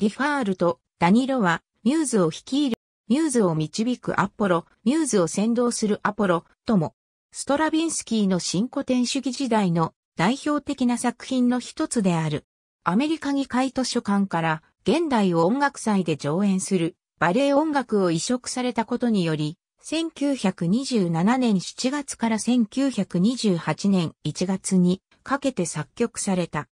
リファールとダニロはミューズを率いる、ミューズを導くアポロ、ミューズを先導するアポロとも、ストラビンスキーの新古典主義時代の代表的な作品の一つである。アメリカ議会図書館から現代を音楽祭で上演するバレエ音楽を移植されたことにより、1927年7月から1928年1月にかけて作曲された。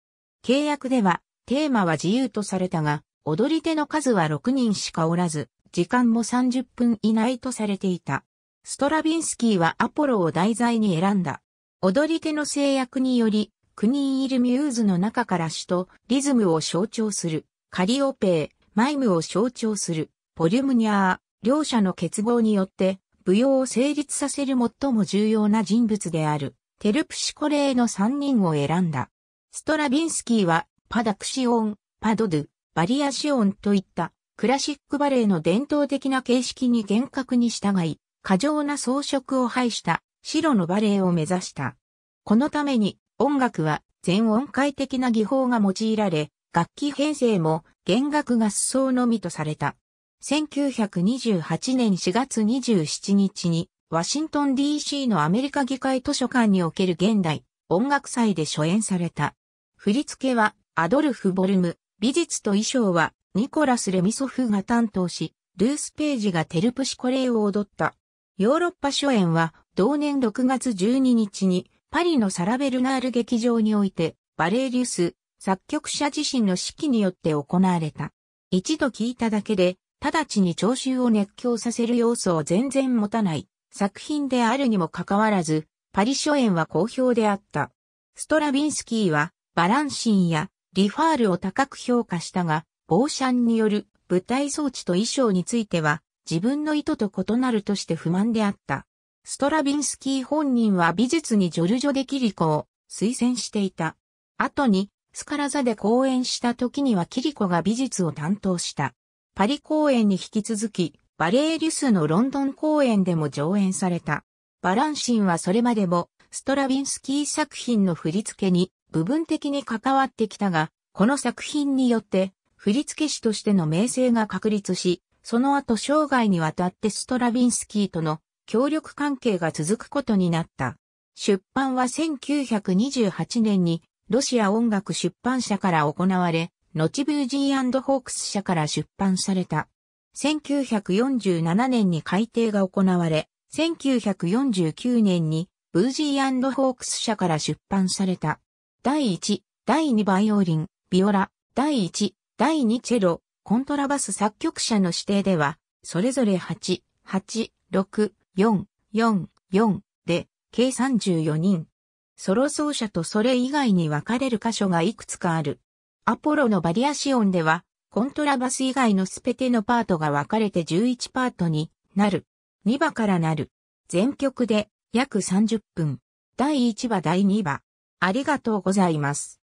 契約ではテーマは自由とされたが、踊り手の数は6人しかおらず、時間も30分以内とされていた。ストラビンスキーはアポロを題材に選んだ。踊り手の制約により、9人いるミューズの中から詩とリズムを象徴する、カリオペー、マイムを象徴する、ポリュムニャー、両者の結合によって、舞踊を成立させる最も重要な人物である、テルプシコレーの3人を選んだ。ストラビンスキーは、パダクシオン、パドドゥ、バリアシオンといったクラシックバレエの伝統的な形式に厳格に従い、過剰な装飾を排した白のバレエを目指した。このために音楽は全音階的な技法が用いられ、楽器編成も弦楽合奏のみとされた。1928年4月27日にワシントン DC のアメリカ議会図書館における現代音楽祭で初演された。振り付けはアドルフ・ボルム、美術と衣装はニコラス・レミソフが担当し、ルース・ページがテルプシコレーを踊った。ヨーロッパ初演は同年6月12日にパリのサラベルナール劇場においてバレーリュス作曲者自身の指揮によって行われた。一度聞いただけで直ちに聴衆を熱狂させる要素を全然持たない作品であるにもかかわらずパリ初演は好評であった。ストラビンスキーはバランシンやリファールを高く評価したが、ボーシャンによる舞台装置と衣装については自分の意図と異なるとして不満であった。ストラビンスキー本人は美術にジョルジョ・デ・キリコを推薦していた。後にスカラ座で公演した時にはキリコが美術を担当した。パリ公演に引き続き、バレーリュスのロンドン公演でも上演された。バランシンはそれまでもストラビンスキー作品の振り付けに部分的に関わってきたが、この作品によって振付師としての名声が確立し、その後生涯にわたってストラビンスキーとの協力関係が続くことになった。出版は1928年にロシア音楽出版社から行われ、後ブージーホークス社から出版された。1947年に改訂が行われ、1949年にブージーホークス社から出版された。第1、第2バイオリン、ビオラ、第1、第2チェロ、コントラバス作曲者の指定では、それぞれ8、8、6、4、4、4で、計34人。ソロ奏者とそれ以外に分かれる箇所がいくつかある。アポロのバリアシオンでは、コントラバス以外のすべてのパートが分かれて11パートになる。2場からなる。全曲で約30分。第1話第2話。ありがとうございます。